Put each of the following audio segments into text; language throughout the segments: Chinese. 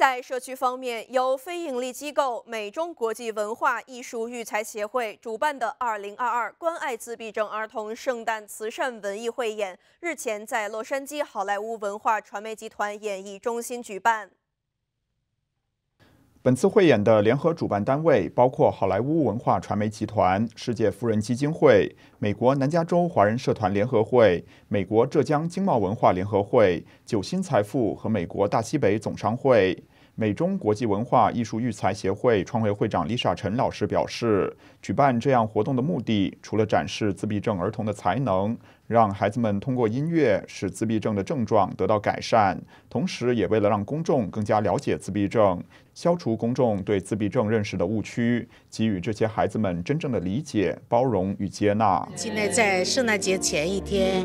在社区方面，由非营利机构美中国际文化艺术育才协会主办的2022关爱自闭症儿童圣诞慈善文艺汇演，日前在洛杉矶好莱坞文化传媒集团演艺中心举办。本次汇演的联合主办单位包括好莱坞文化传媒集团、世界夫人基金会、美国南加州华人社团联合会、美国浙江经贸文化联合会、九星财富和美国大西北总商会。美中国际文化艺术育才协会创会会长李莎 s 陈老师表示，举办这样活动的目的，除了展示自闭症儿童的才能。让孩子们通过音乐使自闭症的症状得到改善，同时也为了让公众更加了解自闭症，消除公众对自闭症认识的误区，给予这些孩子们真正的理解、包容与接纳。今天在圣诞节前一天，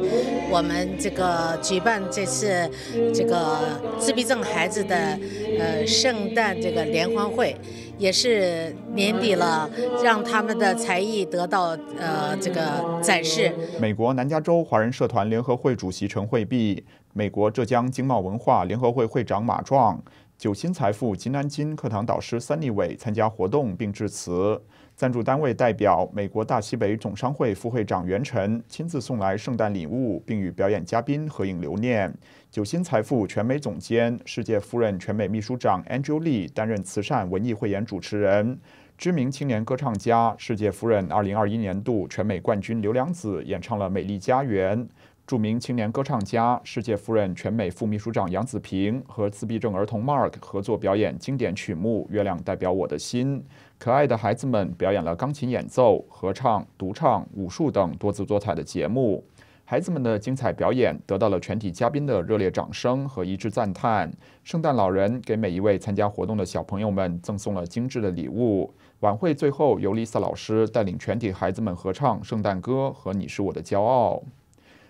我们这个举办这次这个自闭症孩子的呃圣诞这个联欢会，也是年底了，让他们的才艺得到呃这个展示。美国南加州。华人社团联合会主席陈惠碧、美国浙江经贸文化联合会会长马壮、九新财富吉南京课堂导师三立伟参加活动并致辞。赞助单位代表美国大西北总商会副会长袁晨亲自送来圣诞礼物，并与表演嘉宾合影留念。九新财富全美总监、世界夫人全美秘书长 a n g e Lee 担任慈善文艺汇演主持人。知名青年歌唱家、世界夫人2021年度全美冠军刘良子演唱了《美丽家园》。著名青年歌唱家、世界夫人全美副秘书长杨子平和自闭症儿童 Mark 合作表演经典曲目《月亮代表我的心》。可爱的孩子们表演了钢琴演奏、合唱、独唱、武术等多姿多彩的节目。孩子们的精彩表演得到了全体嘉宾的热烈掌声和一致赞叹。圣诞老人给每一位参加活动的小朋友们赠送了精致的礼物。晚会最后，由 Lisa 老师带领全体孩子们合唱《圣诞歌》和《你是我的骄傲》。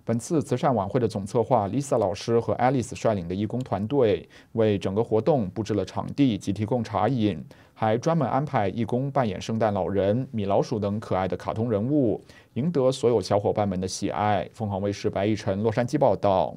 本次慈善晚会的总策划 Lisa 老师和 Alice 率领的义工团队为整个活动布置了场地及提供茶饮，还专门安排义工扮演圣诞老人、米老鼠等可爱的卡通人物，赢得所有小伙伴们的喜爱。凤凰卫视白亦辰洛杉矶报道。